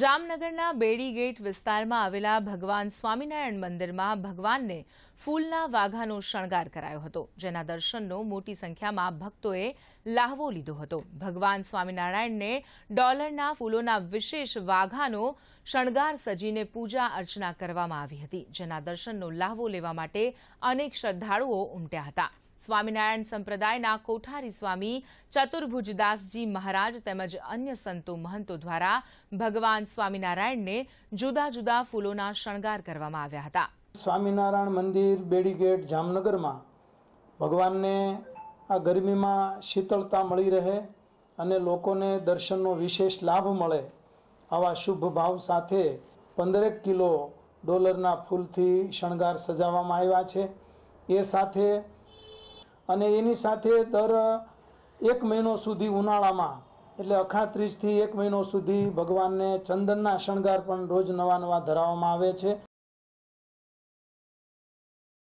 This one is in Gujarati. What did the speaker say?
જામનગરના બેડી ગેટ વિસ્તારમાં આવેલા ભગવાન સ્વામિનારાયણ મંદિરમાં ભગવાનને ફૂલના વાઘાનો શણગાર કરાયો હતો જેના દર્શનનો મોટી સંખ્યામાં ભક્તોએ લાહવો લીધો હતો ભગવાન સ્વામિનારાયણને ડોલરના ફૂલોના વિશેષ વાઘાનો શણગાર સજીને પૂજા અર્ચના કરવામાં આવી હતી જેના દર્શનનો લાહવો લેવા માટે અનેક શ્રદ્ધાળુઓ ઉમટ્યા હતા સ્વામિનારાયણ સંપ્રદાયના કોઠારી સ્વામી ચતુર્ભુજદાસજી મહારાજ તેમજ અન્ય સંતો મહંતો દ્વારા ભગવાન સ્વામિનારાયણને જુદા જુદા ફૂલોના શણગાર કરવામાં આવ્યા હતા સ્વામિનારાયણ મંદિર બેડીગેટ જામનગરમાં ભગવાનને આ ગરમીમાં શીતળતા મળી રહે અને લોકોને દર્શનનો વિશેષ લાભ મળે આવા શુભ ભાવ સાથે પંદરેક કિલો ડોલરના ફૂલથી શણગાર સજાવવામાં આવ્યા છે એ સાથે અને એની સાથે દર એક મહિનો સુધી ઉનાળામાં એટલે અખાત્રીજથી એક મહિનો સુધી ભગવાનને ચંદનના શણગાર પણ રોજ નવા નવા ધરાવવામાં આવે છે